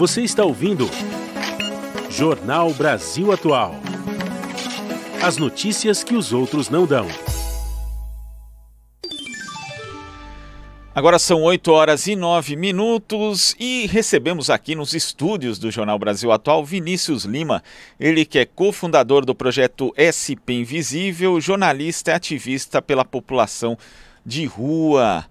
Você está ouvindo Jornal Brasil Atual. As notícias que os outros não dão. Agora são 8 horas e 9 minutos e recebemos aqui nos estúdios do Jornal Brasil Atual Vinícius Lima, ele que é cofundador do projeto SP Invisível, jornalista e ativista pela população de rua.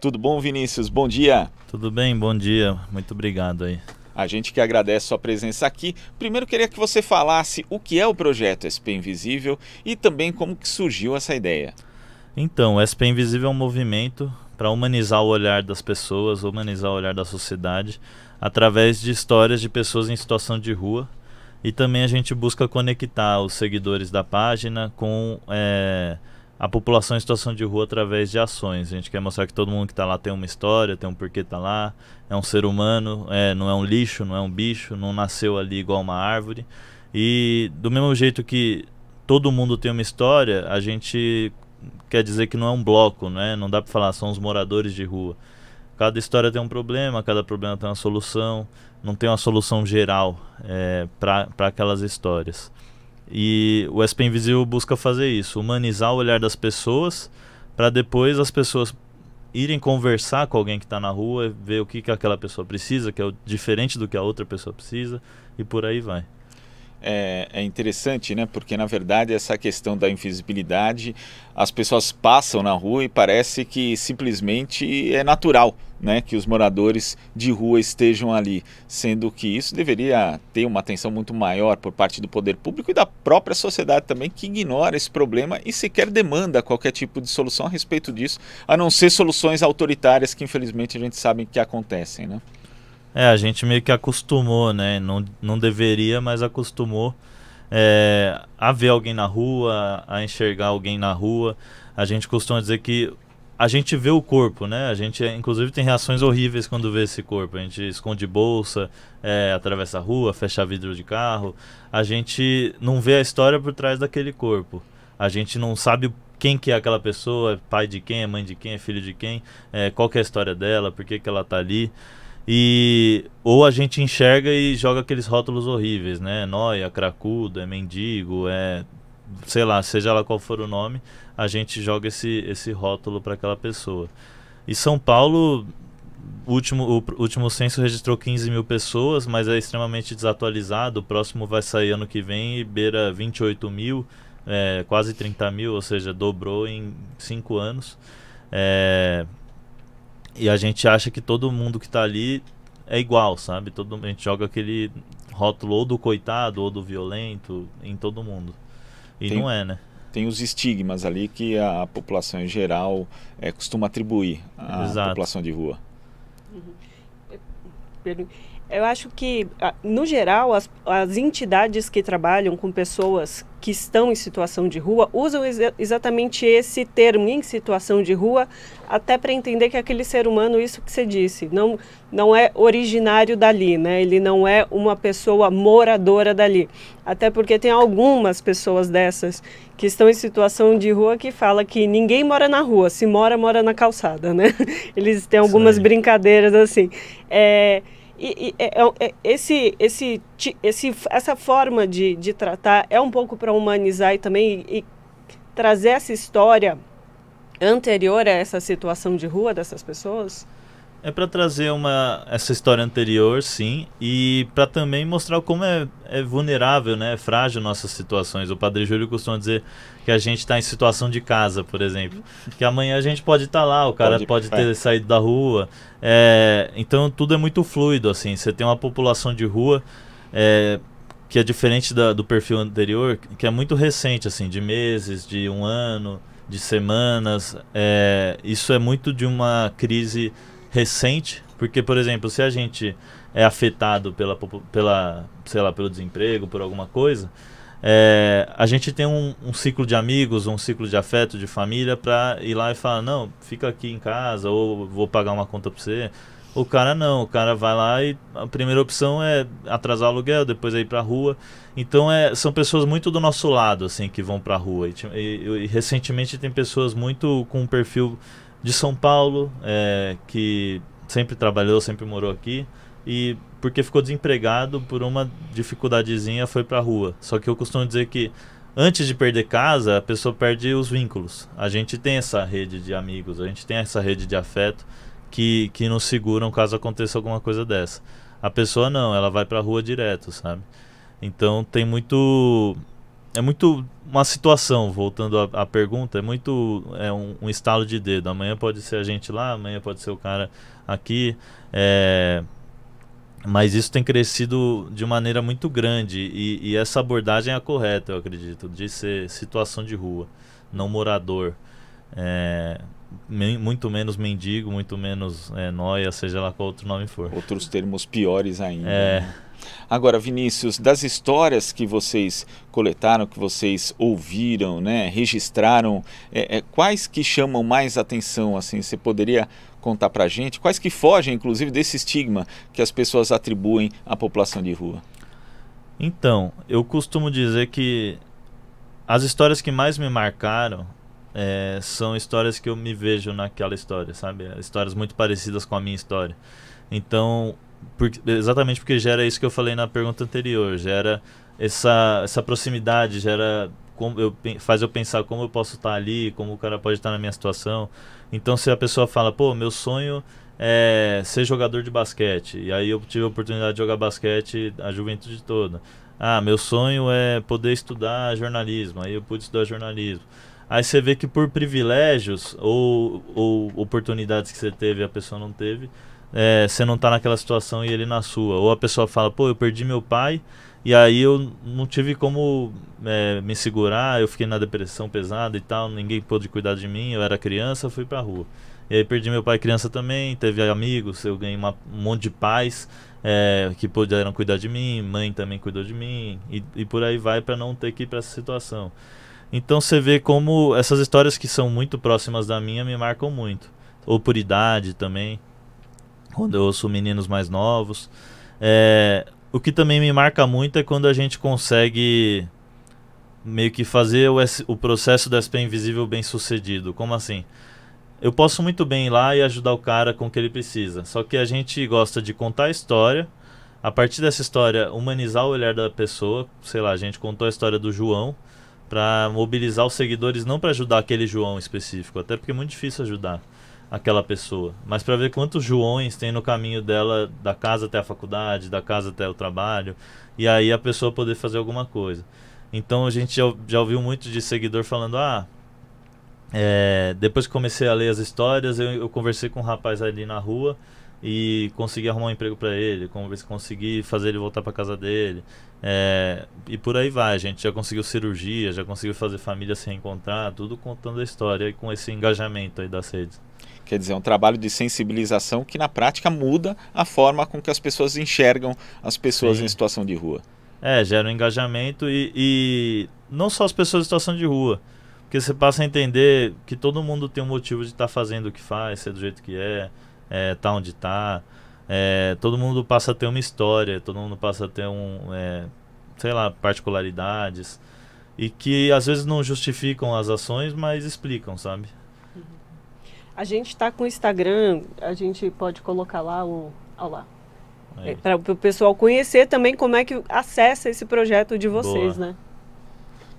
Tudo bom, Vinícius? Bom dia. Tudo bem, bom dia. Muito obrigado aí. A gente que agradece sua presença aqui. Primeiro queria que você falasse o que é o projeto SP Invisível e também como que surgiu essa ideia. Então, o SP Invisível é um movimento para humanizar o olhar das pessoas, humanizar o olhar da sociedade, através de histórias de pessoas em situação de rua. E também a gente busca conectar os seguidores da página com é, a população em situação de rua através de ações. A gente quer mostrar que todo mundo que está lá tem uma história, tem um porquê está lá, é um ser humano, é, não é um lixo, não é um bicho, não nasceu ali igual uma árvore. E do mesmo jeito que todo mundo tem uma história, a gente quer dizer que não é um bloco, né? não dá para falar são os moradores de rua. Cada história tem um problema, cada problema tem uma solução, não tem uma solução geral é, para aquelas histórias. E o SP Invisível busca fazer isso, humanizar o olhar das pessoas para depois as pessoas irem conversar com alguém que está na rua, ver o que, que aquela pessoa precisa, que é diferente do que a outra pessoa precisa, e por aí vai é, é, interessante, né? Porque na verdade essa questão da invisibilidade, as pessoas passam na rua e parece que simplesmente é natural, né? Que os moradores de rua estejam ali, sendo que isso deveria ter uma atenção muito maior por parte do poder público e da própria sociedade também, que ignora esse problema e sequer demanda qualquer tipo de solução a respeito disso, a não ser soluções autoritárias que infelizmente a gente sabe que acontecem, né? É, a gente meio que acostumou, né? Não, não deveria, mas acostumou é, a ver alguém na rua, a enxergar alguém na rua. A gente costuma dizer que a gente vê o corpo, né? A gente, inclusive, tem reações horríveis quando vê esse corpo. A gente esconde bolsa, é, atravessa a rua, fecha vidro de carro. A gente não vê a história por trás daquele corpo. A gente não sabe quem que é aquela pessoa, é pai de quem, é mãe de quem, é filho de quem, é, qual que é a história dela, por que, que ela tá ali. E ou a gente enxerga e joga aqueles rótulos horríveis, né? É noia, cracudo, é mendigo, é sei lá, seja lá qual for o nome, a gente joga esse esse rótulo para aquela pessoa. E São Paulo último, o último censo registrou 15 mil pessoas, mas é extremamente desatualizado. O próximo vai sair ano que vem e beira 28 mil, é, quase 30 mil, ou seja, dobrou em 5 anos. É, e a gente acha que todo mundo que tá ali é igual, sabe? Todo, a gente joga aquele rótulo ou do coitado ou do violento em todo mundo. E tem, não é, né? Tem os estigmas ali que a população em geral é, costuma atribuir à Exato. população de rua. Uhum. Eu acho que, ah, no geral, as, as entidades que trabalham com pessoas que estão em situação de rua usam ex exatamente esse termo, em situação de rua, até para entender que aquele ser humano, isso que você disse, não, não é originário dali, né? ele não é uma pessoa moradora dali. Até porque tem algumas pessoas dessas que estão em situação de rua que fala que ninguém mora na rua, se mora, mora na calçada. Né? Eles têm algumas brincadeiras assim. É, e, e é, é, é esse, esse, esse, essa forma de, de tratar é um pouco para humanizar e também e, e trazer essa história anterior a essa situação de rua dessas pessoas? É para trazer uma essa história anterior, sim, e para também mostrar como é, é, vulnerável, né, é frágil nossas situações. O Padre Júlio costuma dizer que a gente está em situação de casa, por exemplo, que amanhã a gente pode estar tá lá, o cara pode, pode é. ter é. saído da rua. É, então tudo é muito fluido, assim. Você tem uma população de rua é, que é diferente da, do perfil anterior, que é muito recente, assim, de meses, de um ano, de semanas. É, isso é muito de uma crise recente, porque, por exemplo, se a gente é afetado pela, pela sei lá, pelo desemprego, por alguma coisa, é, a gente tem um, um, ciclo de amigos, um ciclo de afeto, de família, para ir lá e falar, não, fica aqui em casa, ou vou pagar uma conta para você. O cara não, o cara vai lá e a primeira opção é atrasar o aluguel, depois é ir a rua. Então é, são pessoas muito do nosso lado, assim, que vão a rua. E, e, e recentemente tem pessoas muito com um perfil de São Paulo, é, que sempre trabalhou, sempre morou aqui e porque ficou desempregado por uma dificuldadezinha foi para rua. Só que eu costumo dizer que antes de perder casa, a pessoa perde os vínculos. A gente tem essa rede de amigos, a gente tem essa rede de afeto que, que nos seguram caso aconteça alguma coisa dessa. A pessoa não, ela vai para rua direto, sabe? Então tem muito é muito uma situação, voltando à, pergunta, é muito é um, um, estalo de dedo. Amanhã pode ser a gente lá, amanhã pode ser o cara aqui. É, mas isso tem crescido de maneira muito grande e, e, essa abordagem é a correta, eu acredito, de ser situação de rua, não morador. É, muito menos mendigo, muito menos é, noia, seja lá qual outro nome for. Outros termos piores ainda. É. Né? Agora, Vinícius, das histórias que vocês coletaram, que vocês ouviram, né, registraram, é, é, quais que chamam mais atenção? Assim, você poderia contar para gente? Quais que fogem, inclusive, desse estigma que as pessoas atribuem à população de rua? Então, eu costumo dizer que as histórias que mais me marcaram é, são histórias que eu me vejo naquela história, sabe? Histórias muito parecidas com a minha história. Então, por, exatamente porque gera isso que eu falei na pergunta anterior, gera essa, essa proximidade, gera como eu, faz eu pensar como eu posso estar ali, como o cara pode estar na minha situação. Então se a pessoa fala, pô, meu sonho é ser jogador de basquete, e aí eu tive a oportunidade de jogar basquete a juventude toda. Ah, meu sonho é poder estudar jornalismo, aí eu pude estudar jornalismo. Aí você vê que por privilégios ou, ou oportunidades que você teve a pessoa não teve, é, você não tá naquela situação e ele na sua. Ou a pessoa fala, pô, eu perdi meu pai e aí eu não tive como é, me segurar, eu fiquei na depressão pesada e tal, ninguém pôde cuidar de mim, eu era criança, fui pra rua. E aí perdi meu pai criança também, teve amigos, eu ganhei uma, um monte de pais é, que puderam cuidar de mim, mãe também cuidou de mim, e, e por aí vai para não ter que ir para essa situação. Então você vê como essas histórias que são muito próximas da minha me marcam muito. Ou por idade também quando eu ouço meninos mais novos. É, o que também me marca muito é quando a gente consegue meio que fazer o, o processo da SP Invisível bem sucedido. Como assim? Eu posso muito bem ir lá e ajudar o cara com o que ele precisa. Só que a gente gosta de contar a história, a partir dessa história, humanizar o olhar da pessoa. Sei lá, a gente contou a história do João para mobilizar os seguidores, não para ajudar aquele João específico, até porque é muito difícil ajudar aquela pessoa, mas para ver quantos Joões tem no caminho dela da casa até a faculdade, da casa até o trabalho, e aí a pessoa poder fazer alguma coisa. Então a gente já, já ouviu muito de seguidor falando: ah, é, depois que comecei a ler as histórias, eu, eu, conversei com um rapaz ali na rua e consegui arrumar um emprego para ele, consegui fazer ele voltar para casa dele. É, e por aí vai, a gente já conseguiu cirurgia, já conseguiu fazer família se reencontrar, tudo contando a história e com esse engajamento aí das redes. Quer dizer, é um trabalho de sensibilização que na prática muda a forma com que as pessoas enxergam as pessoas Sim. em situação de rua. É, gera um engajamento e, e, não só as pessoas em situação de rua, porque você passa a entender que todo mundo tem um motivo de estar tá fazendo o que faz, ser do jeito que é, é tá onde está. É, todo mundo passa a ter uma história, todo mundo passa a ter um, é, sei lá, particularidades e que às vezes não justificam as ações, mas explicam, sabe? A gente está com o Instagram, a gente pode colocar lá o. Olha lá. É, é para o pessoal conhecer também como é que acessa esse projeto de vocês, Boa. né?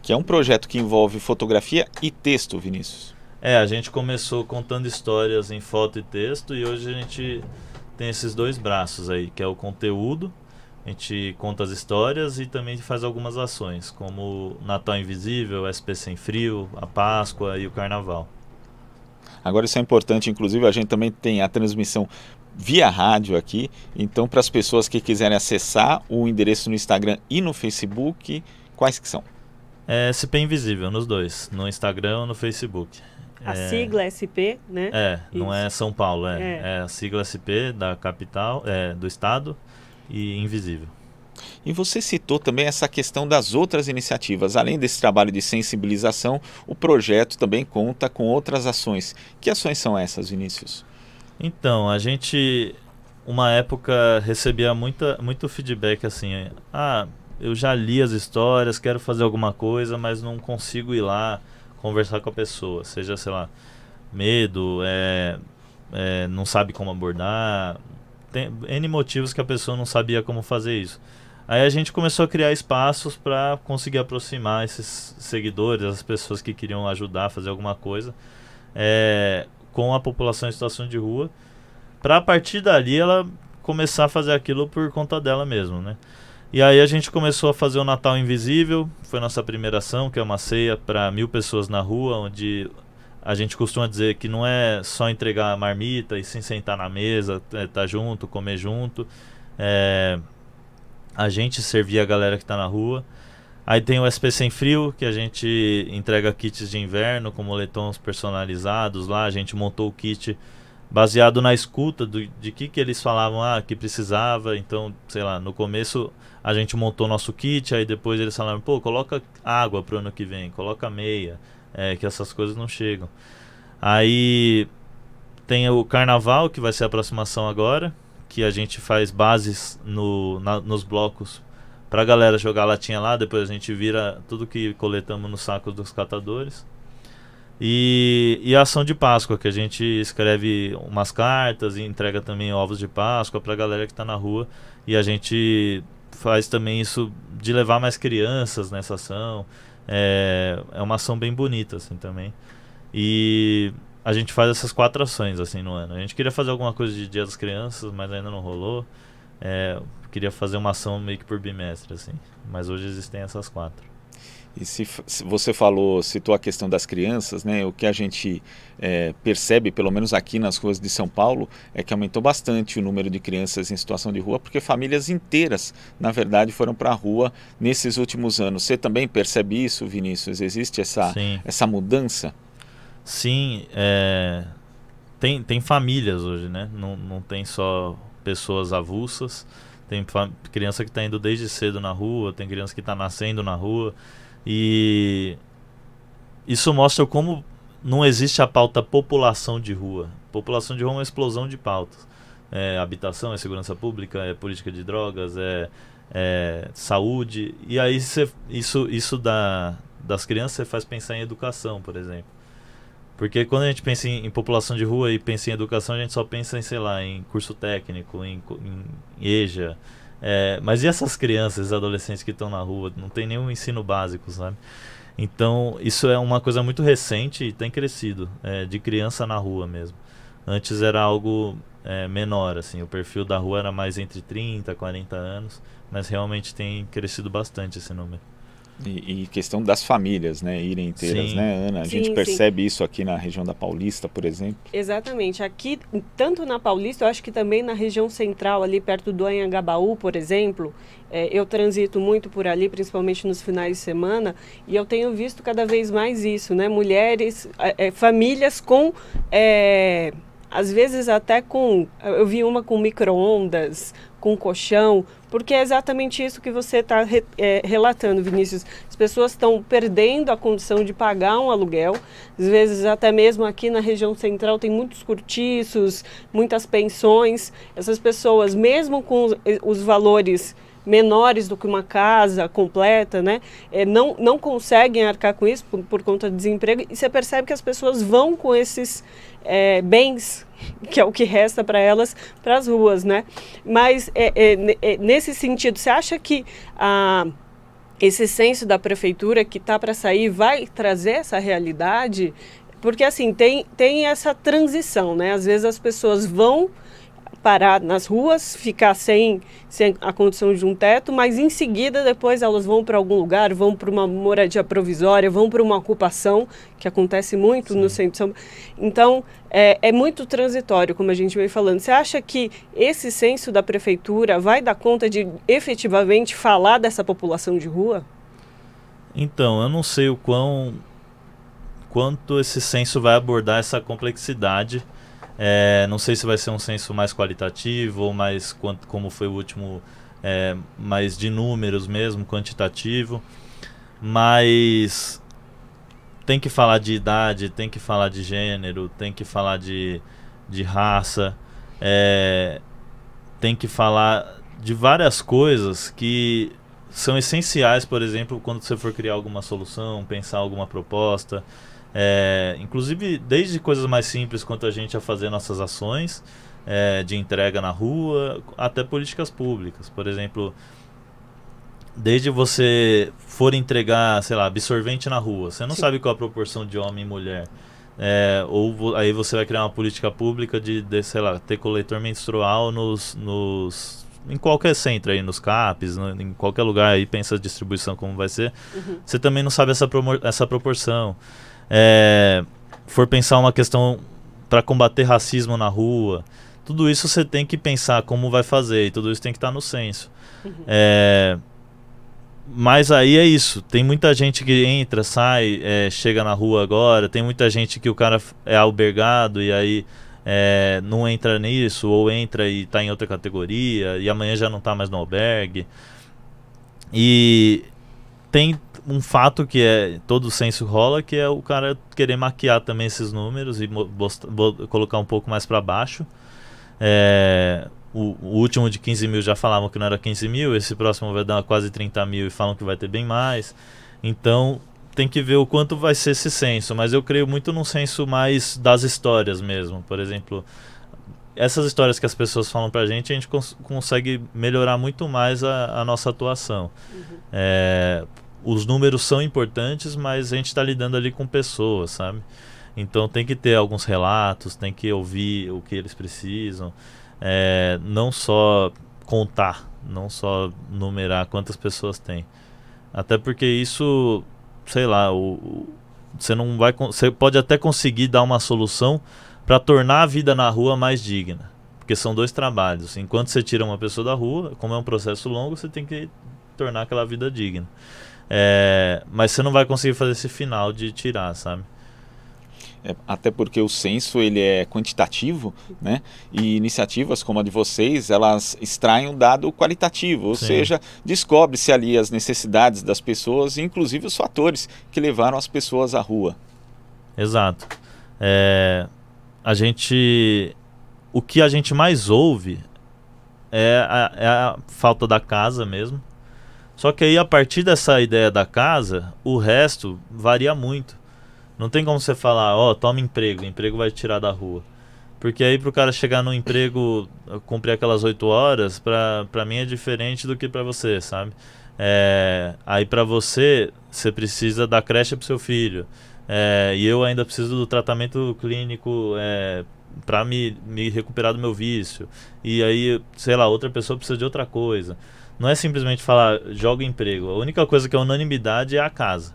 Que é um projeto que envolve fotografia e texto, Vinícius. É, a gente começou contando histórias em foto e texto e hoje a gente tem esses dois braços aí, que é o conteúdo, a gente conta as histórias e também faz algumas ações, como Natal Invisível, SP Sem Frio, a Páscoa e o Carnaval. Agora isso é importante, inclusive a gente também tem a transmissão via rádio aqui, então para as pessoas que quiserem acessar o endereço no Instagram e no Facebook, quais que são? É SP Invisível nos dois, no Instagram e no Facebook. A é... sigla é SP, né? É, isso. não é São Paulo, é, é. é, a sigla SP da capital, é, do estado e invisível. E você citou também essa questão das outras iniciativas. Além desse trabalho de sensibilização, o projeto também conta com outras ações. Que ações são essas, Vinícius? Então, a gente, uma época, recebia muita, muito feedback assim: ah, eu já li as histórias, quero fazer alguma coisa, mas não consigo ir lá conversar com a pessoa. Seja, sei lá, medo, é, é não sabe como abordar. Tem N motivos que a pessoa não sabia como fazer isso. Aí a gente começou a criar espaços para conseguir aproximar esses seguidores, as pessoas que queriam ajudar, fazer alguma coisa, é, com a população em situação de rua, para a partir dali ela começar a fazer aquilo por conta dela mesma, né? E aí a gente começou a fazer o Natal Invisível, foi nossa primeira ação, que é uma ceia para mil pessoas na rua, onde a gente costuma dizer que não é só entregar a marmita e sim sentar na mesa, estar eh, tá junto, comer junto. É, a gente servir a galera que está na rua. Aí tem o SP Sem Frio, que a gente entrega kits de inverno com moletons personalizados lá. A gente montou o kit baseado na escuta do, de que, que eles falavam ah, que precisava. Então, sei lá, no começo a gente montou nosso kit, aí depois eles falaram, pô, coloca água pro ano que vem, coloca meia, é, que essas coisas não chegam. Aí tem o carnaval, que vai ser a aproximação agora, que a gente faz bases no, na, nos blocos para a galera jogar latinha lá, depois a gente vira tudo que coletamos nos sacos dos catadores. E, e a ação de Páscoa, que a gente escreve umas cartas e entrega também ovos de Páscoa para a galera que está na rua. E a gente faz também isso de levar mais crianças nessa ação. É, é uma ação bem bonita, assim, também. E a gente faz essas quatro ações assim no ano. A gente queria fazer alguma coisa de Dia das Crianças, mas ainda não rolou. É, queria fazer uma ação meio que por bimestre, assim. Mas hoje existem essas quatro. E se, se você falou, citou a questão das crianças, né? O que a gente é, percebe, pelo menos aqui nas ruas de São Paulo, é que aumentou bastante o número de crianças em situação de rua, porque famílias inteiras, na verdade, foram para a rua nesses últimos anos. Você também percebe isso, Vinícius? Existe essa, Sim. essa mudança? Sim, é, tem, tem famílias hoje, né? Não, não tem só pessoas avulsas. Tem criança que está indo desde cedo na rua, tem criança que está nascendo na rua. E isso mostra como não existe a pauta população de rua. População de rua é uma explosão de pautas. É habitação, é segurança pública, é política de drogas, é, é saúde. E aí cê, isso, isso da, das crianças você faz pensar em educação, por exemplo. Porque quando a gente pensa em, em, população de rua e pensa em educação, a gente só pensa em, sei lá, em curso técnico, em, em EJA. É, mas e essas crianças, adolescentes que estão na rua? Não tem nenhum ensino básico, sabe? Então, isso é uma coisa muito recente e tem crescido, é, de criança na rua mesmo. Antes era algo é, menor, assim, o perfil da rua era mais entre 30 40 anos, mas realmente tem crescido bastante esse número. E, e, questão das famílias, né, irem inteiras, sim. né, Ana? A sim, gente percebe sim. isso aqui na região da Paulista, por exemplo. Exatamente. Aqui, tanto na Paulista, eu acho que também na região central, ali perto do Anhangabaú, por exemplo, é, eu transito muito por ali, principalmente nos finais de semana, e eu tenho visto cada vez mais isso, né? Mulheres, é, é famílias com é, às vezes até com. Eu vi uma com microondas com colchão, porque é exatamente isso que você está re, é, relatando, Vinícius. As pessoas estão perdendo a condição de pagar um aluguel, às vezes até mesmo aqui na região central tem muitos cortiços, muitas pensões. Essas pessoas, mesmo com os valores menores do que uma casa completa, né? É, não, não conseguem arcar com isso por, por conta do desemprego. E você percebe que as pessoas vão com esses é, bens, que é o que resta para elas, para as ruas, né? Mas é, é, é, nesse sentido, você acha que a esse censo da prefeitura que está para sair vai trazer essa realidade? Porque assim, tem, tem essa transição, né? Às vezes as pessoas vão parar nas ruas, ficar sem, sem a condição de um teto, mas em seguida depois elas vão para algum lugar, vão para uma moradia provisória, vão para uma ocupação, que acontece muito Sim. no centro de São Paulo. Então, é, é, muito transitório, como a gente vem falando. Você acha que esse censo da prefeitura vai dar conta de efetivamente falar dessa população de rua? Então, eu não sei o quão quanto esse censo vai abordar essa complexidade é, não sei se vai ser um censo mais qualitativo ou mais quanto, como foi o último, é, mais de números mesmo, quantitativo. Mas tem que falar de idade, tem que falar de gênero, tem que falar de, de raça, é, tem que falar de várias coisas que são essenciais, por exemplo, quando você for criar alguma solução, pensar alguma proposta. É, inclusive, desde coisas mais simples quanto a gente a fazer nossas ações é, de entrega na rua, até políticas públicas. Por exemplo, desde você for entregar, sei lá, absorvente na rua, você não Sim. sabe qual a proporção de homem e mulher. É, ou aí você vai criar uma política pública de, de sei lá, ter coletor menstrual nos, nos em qualquer centro aí, nos CAPs, no, em qualquer lugar aí, pensa a distribuição como vai ser. Uhum. Você também não sabe essa, essa proporção é, for pensar uma questão para combater racismo na rua, tudo isso você tem que pensar como vai fazer e tudo isso tem que estar tá no senso. Uhum. É, mas aí é isso. Tem muita gente que entra, sai, é, chega na rua agora. Tem muita gente que o cara é albergado e aí é, não entra nisso, ou entra e está em outra categoria, e amanhã já não está mais no albergue. E tem um fato que é todo o senso rola, que é o cara querer maquiar também esses números e colocar um pouco mais para baixo. É, o, o, último de 15 mil já falavam que não era 15 mil, esse próximo vai dar quase 30 mil e falam que vai ter bem mais. Então tem que ver o quanto vai ser esse senso, mas eu creio muito no senso mais das histórias mesmo. Por exemplo, essas histórias que as pessoas falam pra gente, a gente cons consegue melhorar muito mais a, a nossa atuação. Uhum. É, os números são importantes, mas a gente está lidando ali com pessoas, sabe? Então tem que ter alguns relatos, tem que ouvir o que eles precisam, é, não só contar, não só numerar quantas pessoas tem. Até porque isso, sei lá, o, o, você não vai, você pode até conseguir dar uma solução para tornar a vida na rua mais digna, porque são dois trabalhos. Enquanto você tira uma pessoa da rua, como é um processo longo, você tem que tornar aquela vida digna. É, mas você não vai conseguir fazer esse final de tirar, sabe? É, até porque o censo ele é quantitativo, né? E iniciativas como a de vocês, elas extraem um dado qualitativo, ou Sim. seja, descobre-se ali as necessidades das pessoas, inclusive os fatores que levaram as pessoas à rua. Exato. É, a gente, o que a gente mais ouve é a, é a falta da casa mesmo só que aí a partir dessa ideia da casa, o resto varia muito. Não tem como você falar, ó, oh, toma emprego, emprego vai te tirar da rua. Porque aí pro cara chegar no emprego, cumprir aquelas oito horas, pra, mim é diferente do que pra você, sabe? É, aí pra você, você precisa da creche pro seu filho. É, e eu ainda preciso do tratamento clínico é, pra me, me recuperar do meu vício. E aí, sei lá, outra pessoa precisa de outra coisa. Não é simplesmente falar joga emprego. A única coisa que é unanimidade é a casa.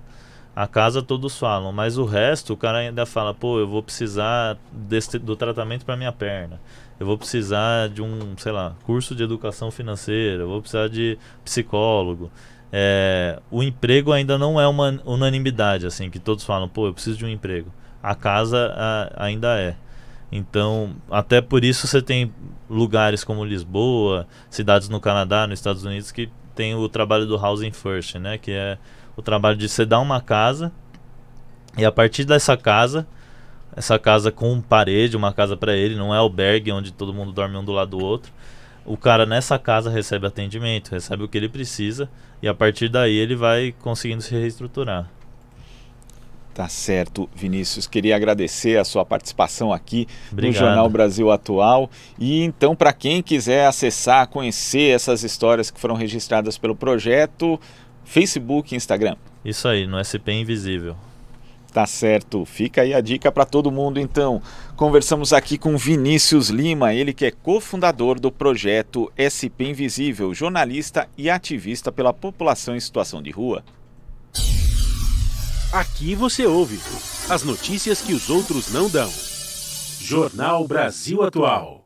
A casa todos falam, mas o resto o cara ainda fala, pô, eu vou precisar desse, do tratamento para minha perna. Eu vou precisar de um, sei lá, curso de educação financeira, eu vou precisar de psicólogo. É, o emprego ainda não é uma unanimidade, assim, que todos falam, pô, eu preciso de um emprego. A casa a, ainda é. Então, até por isso você tem lugares como Lisboa, cidades no Canadá, nos Estados Unidos, que tem o trabalho do housing first, né? Que é o trabalho de você dar uma casa e a partir dessa casa, essa casa com parede, uma casa para ele, não é albergue onde todo mundo dorme um do lado do outro. O cara nessa casa recebe atendimento, recebe o que ele precisa e a partir daí ele vai conseguindo se reestruturar. Tá certo, Vinícius. Queria agradecer a sua participação aqui Obrigado. no Jornal Brasil Atual. E então, para quem quiser acessar, conhecer essas histórias que foram registradas pelo projeto, Facebook e Instagram. Isso aí, no SP Invisível. Tá certo. Fica aí a dica para todo mundo então. Conversamos aqui com Vinícius Lima, ele que é cofundador do projeto SP Invisível, jornalista e ativista pela população em situação de rua. Aqui você ouve as notícias que os outros não dão. Jornal Brasil Atual.